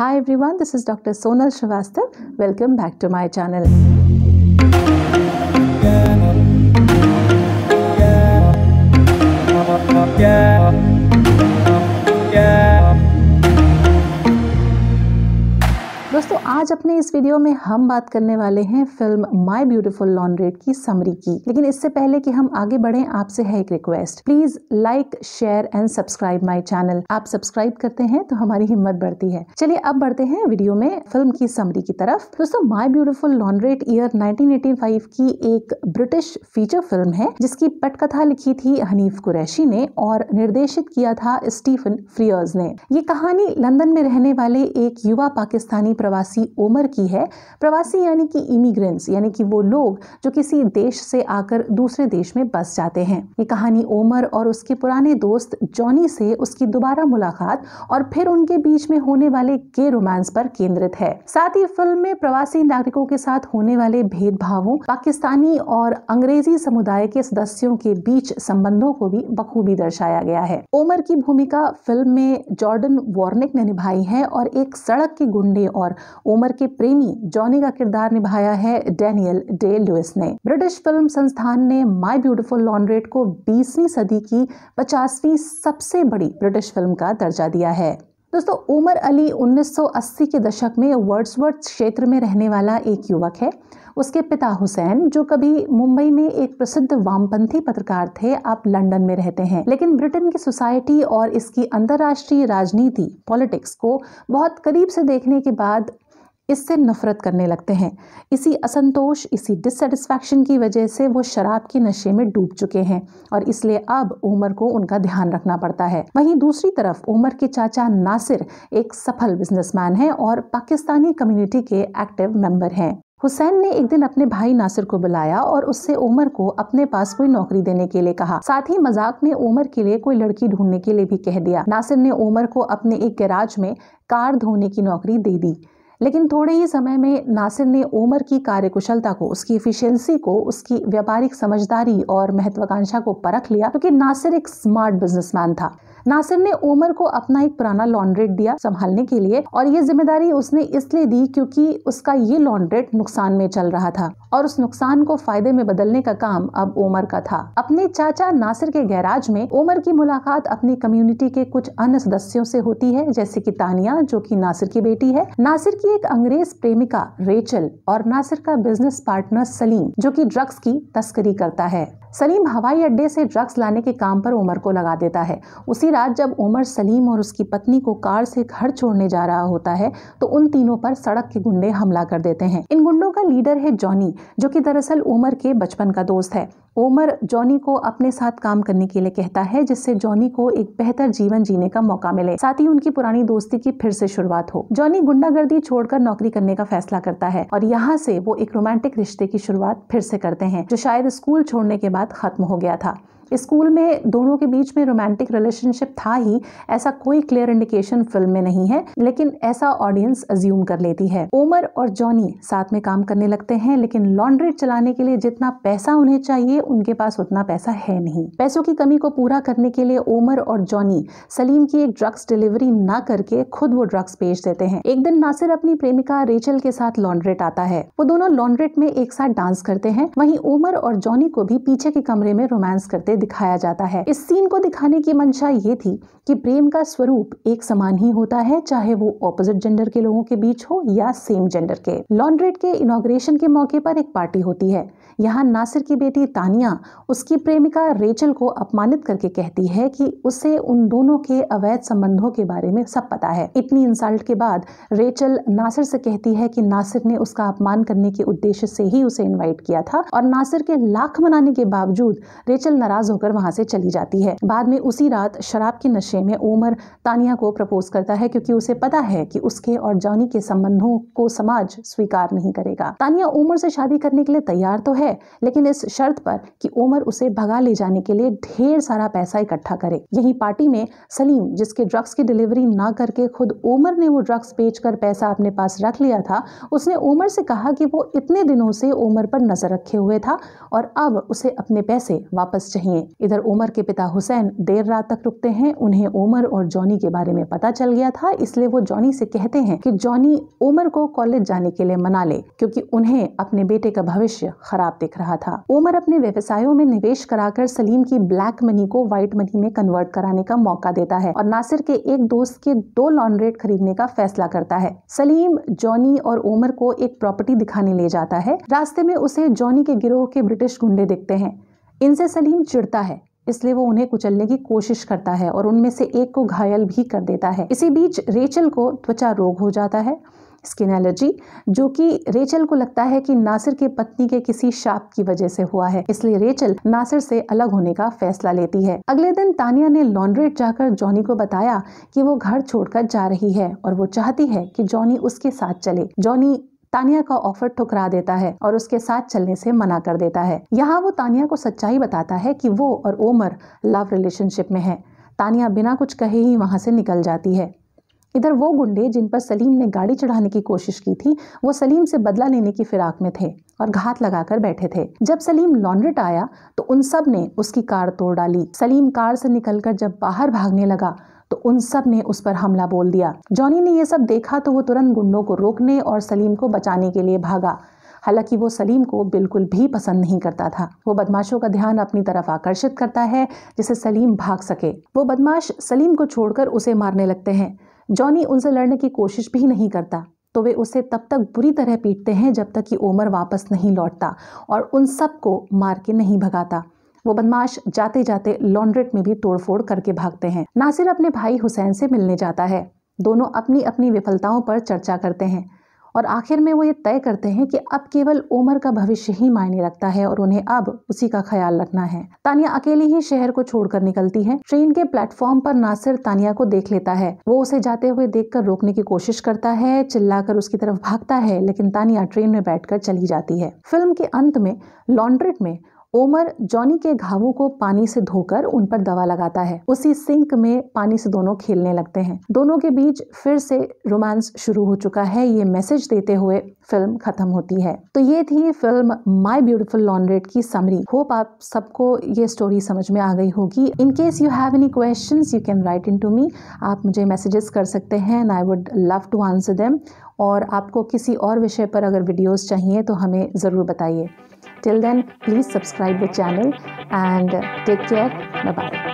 Hi everyone, this is Dr. Sonal Srivastav. Welcome back to my channel. Yeah. Yeah. Yeah. दोस्तों आज अपने इस video में हम बात करने वाले हैं फिल्म माय ब्यूटीफुल लॉन्ड्रेट की समरी की लेकिन इससे पहले कि हम आगे बढ़े आपसे है एक request please like share and subscribe my channel आप सब्सक्राइब करते हैं तो हमारी हिम्मत बढ़ती है चलिए अब बढ़ते हैं वीडियो में फिल्म की समरी की तरफ दोस्तों My Beautiful Laundrette year nineteen की एक ब्रिटिश फीचर फिल्म है जिसकी पटकथा लिखी थी हनीफ कुरैशी ने और निर्देशित किया था स्टीफन फ्रियर्स ने ये कहानी लंदन में रहने वाले एक युवा पाकिस्तानी प्रवासी ओमर की है प्रवासी यानी कि इमिग्रेंट्स यानी कि वो लोग जो किसी देश से आकर दूसरे देश में बस जाते हैं ये कहानी ओमर और उसके पुराने दोस्त जॉनी से उसकी दोबारा मुलाकात और फिर उनके बीच में होने वाले के रोमांस पर केंद्रित है साथ ही फिल्म में प्रवासी नागरिकों के साथ होने वाले भेदभावों पाकिस्तानी और अंग्रेजी समुदाय के सदस्यों के बीच संबंधों को भी बखूबी दर्शाया गया है ओमर की भूमिका फिल्म में जॉर्डन वार्निक ने निभाई है और एक सड़क के गुंडे और उमर के प्रेमी जॉनी का किरदार निभाया है डेनियल डे लुइस ने ब्रिटिश फिल्म संस्थान ने माई ब्यूटिफुल लॉन्ड्रेट को बीसवीं सदी की पचासवीं सबसे बड़ी ब्रिटिश फिल्म का दर्जा दिया है दोस्तों उमर अली 1980 के दशक में वर्ड्सवर्थ क्षेत्र में रहने वाला एक युवक है उसके पिता हुसैन जो कभी मुंबई में एक प्रसिद्ध वामपंथी पत्रकार थे आप लंदन में रहते हैं लेकिन ब्रिटेन की सोसाइटी और इसकी अंतर्राष्ट्रीय राजनीति पॉलिटिक्स को बहुत करीब से देखने के बाद इससे नफ़रत करने लगते हैं इसी असंतोष इसी डिससेटिस्फैक्शन की वजह से वो शराब के नशे में डूब चुके हैं और इसलिए अब उमर को उनका ध्यान रखना पड़ता है वहीं दूसरी तरफ उमर के चाचा नासिर एक सफल बिजनेसमैन हैं और पाकिस्तानी कम्युनिटी के एक्टिव मेंबर हैं हुसैन ने एक दिन अपने भाई नासिर को बुलाया और उससे उमर को अपने पास कोई नौकरी देने के लिए कहा साथ ही मजाक में उमर के लिए कोई लड़की ढूंढने के लिए भी कह दिया नासिर ने उमर को अपने एक गैराज में कार धोने की नौकरी दे दी लेकिन थोड़े ही समय में नासिर ने उमर की कार्यकुशलता को उसकी इफिशियंसी को उसकी व्यापारिक समझदारी और महत्वाकांक्षा को परख लिया क्योंकि नासिर एक स्मार्ट बिजनेसमैन था नासिर ने उमर को अपना एक पुराना लॉन्ड्रेट दिया संभालने के लिए और ये जिम्मेदारी उसने इसलिए दी क्योंकि उसका ये लॉन्ड्रेट नुकसान में चल रहा था और उस नुकसान को फायदे में बदलने का काम अब ओमर का था अपने चाचा नासिर के गैराज में ओमर की मुलाकात अपनी कम्युनिटी के कुछ अन्य सदस्यों से होती है जैसे कि तानिया जो कि नासिर की बेटी है नासिर की एक अंग्रेज प्रेमिका रेचल और नासिर का बिजनेस पार्टनर सलीम जो की ड्रग्स की तस्करी करता है सलीम हवाई अड्डे से ड्रग्स लाने के काम पर उमर को लगा देता है उसी रात जब उमर सलीम और उसकी पत्नी को कार से घर छोड़ने जा रहा होता है तो उन तीनों पर सड़क के गुंडे हमला कर देते हैं इन गुंडों का लीडर है जॉनी जो कि दरअसल उमर के बचपन का दोस्त है उमर जॉनी को अपने साथ काम करने के लिए कहता है जिससे जॉनी को एक बेहतर जीवन जीने का मौका मिले साथ ही उनकी पुरानी दोस्ती की फिर से शुरुआत हो जॉनी गुंडागर्दी छोड़कर नौकरी करने का फैसला करता है और यहाँ से वो एक रोमांटिक रिश्ते की शुरुआत फिर से करते हैं जो शायद स्कूल छोड़ने के बाद खत्म हो गया था स्कूल में दोनों के बीच में रोमांटिक रिलेशनशिप था ही ऐसा कोई क्लियर इंडिकेशन फिल्म में नहीं है लेकिन ऐसा ऑडियंस अज्यूम कर लेती है ओमर और जॉनी साथ में काम करने लगते हैं लेकिन लॉन्ड्रेट चलाने के लिए जितना पैसा उन्हें चाहिए उनके पास उतना पैसा है नहीं पैसों की कमी को पूरा करने के लिए ओमर और जॉनी सलीम की एक ड्रग्स डिलीवरी ना करके खुद वो ड्रग्स बेच देते हैं एक दिन नासिर अपनी प्रेमिका रेचल के साथ लॉन्ड्रेट आता है वो दोनों लॉन्ड्रेट में एक साथ डांस करते हैं वहीं ओमर और जॉनी को भी पीछे के कमरे में रोमांस करते दिखाया जाता है इस सीन को दिखाने की मंशा ये थी कि प्रेम का स्वरूप एक समान ही होता है चाहे वो ऑपोजिट जेंडर के लोगों के बीच हो या सेम जेंडर के लॉन्ड्रेट के इनोग्रेशन के मौके पर एक पार्टी होती है यहाँ नासिर की बेटी तानिया उसकी प्रेमिका रेचल को अपमानित करके कहती है कि उसे उन दोनों के अवैध संबंधों के बारे में सब पता है इतनी इंसल्ट के बाद रेचल नासिर से कहती है कि नासिर ने उसका अपमान करने के उद्देश्य से ही उसे इनवाइट किया था और नासिर के लाख मनाने के बावजूद रेचल नाराज होकर वहां से चली जाती है बाद में उसी रात शराब के नशे में ओमर तानिया को प्रपोज करता है क्योंकि उसे पता है कि उसके और जॉनी के संबंधों को समाज स्वीकार नहीं करेगा तानिया उमर से शादी करने के लिए तैयार तो है है लेकिन इस शर्त पर कि ओमर उसे भगा ले जाने के लिए ढेर सारा पैसा इकट्ठा करे यही पार्टी में सलीम जिसके ड्रग्स की डिलीवरी ना करके खुद ओमर ने वो ड्रग्स बेच पैसा अपने पास रख लिया था उसने उमर से कहा कि वो इतने दिनों से उमर पर नजर रखे हुए था और अब उसे अपने पैसे वापस चाहिए इधर उमर के पिता हुसैन देर रात तक रुकते हैं उन्हें ओमर और जॉनी के बारे में पता चल गया था इसलिए वो जॉनी से कहते हैं कि जॉनी ओमर को कॉलेज जाने के लिए मना ले क्योंकि उन्हें अपने बेटे का भविष्य खराब साफ दिख रहा था उमर अपने व्यवसायों में निवेश कराकर सलीम की ब्लैक मनी को व्हाइट मनी में कन्वर्ट कराने का मौका देता है और नासिर के एक दोस्त के दो लॉन्ड्रेट खरीदने का फैसला करता है सलीम जॉनी और उमर को एक प्रॉपर्टी दिखाने ले जाता है रास्ते में उसे जॉनी के गिरोह के ब्रिटिश गुंडे दिखते हैं इनसे सलीम चिड़ता है इसलिए वो उन्हें कुचलने की कोशिश करता है और उनमें से एक को घायल भी कर देता है इसी बीच रेचल को त्वचा रोग हो जाता है स्किन एलर्जी जो कि रेचल को लगता है कि नासिर के पत्नी के किसी शाप की वजह से हुआ है इसलिए रेचल नासिर से अलग होने का फैसला लेती है अगले दिन तानिया ने लॉन्ड्रेट जाकर जॉनी को बताया कि वो घर छोड़कर जा रही है और वो चाहती है कि जॉनी उसके साथ चले जॉनी तानिया का ऑफर ठुकरा देता है और उसके साथ चलने से मना कर देता है यहाँ वो तानिया को सच्चाई बताता है कि वो और ओमर लव रिलेशनशिप में है तानिया बिना कुछ कहे ही वहाँ से निकल जाती है इधर वो गुंडे जिन पर सलीम ने गाड़ी चढ़ाने की कोशिश की थी वो सलीम से बदला लेने की फिराक में थे और घात लगाकर बैठे थे जब सलीम लॉन्ड्रेट आया तो उन सब ने उसकी कार तोड़ डाली सलीम कार से निकलकर जब बाहर भागने लगा तो उन सब ने उस पर हमला बोल दिया जॉनी ने यह सब देखा तो वो तुरंत गुंडों को रोकने और सलीम को बचाने के लिए भागा हालांकि वो सलीम को बिल्कुल भी पसंद नहीं करता था वो बदमाशों का ध्यान अपनी तरफ आकर्षित करता है जिससे सलीम भाग सके वो बदमाश सलीम को छोड़कर उसे मारने लगते हैं जॉनी उनसे लड़ने की कोशिश भी नहीं करता तो वे उसे तब तक बुरी तरह पीटते हैं जब तक कि ओमर वापस नहीं लौटता और उन सब को मार के नहीं भगाता वो बदमाश जाते जाते लॉन्ड्रेट में भी तोड़फोड़ करके भागते हैं नासिर अपने भाई हुसैन से मिलने जाता है दोनों अपनी अपनी विफलताओं पर चर्चा करते हैं और आखिर में वो ये तय करते हैं कि अब केवल उमर का भविष्य ही मायने रखता है और उन्हें अब उसी का ख्याल रखना है तानिया अकेली ही शहर को छोड़कर निकलती है ट्रेन के प्लेटफॉर्म पर नासिर तानिया को देख लेता है वो उसे जाते हुए देख रोकने की कोशिश करता है चिल्लाकर उसकी तरफ भागता है लेकिन तानिया ट्रेन में बैठकर चली जाती है फिल्म के अंत में लॉन्ड्रेट में ओमर जॉनी के घावों को पानी से धोकर उन पर दवा लगाता है उसी सिंक में पानी से दोनों खेलने लगते हैं दोनों के बीच फिर से रोमांस शुरू हो चुका है ये मैसेज देते हुए फिल्म खत्म होती है तो ये थी फिल्म माई ब्यूटिफुल लॉन्ड्रेट की समरी होप आप सबको ये स्टोरी समझ में आ गई होगी in case you have any question you can write in to me आप मुझे मैसेजेस कर सकते हैं and I would love to answer them और आपको किसी और विषय पर अगर वीडियोस चाहिए तो हमें ज़रूर बताइए till then please subscribe the channel and take care bye bye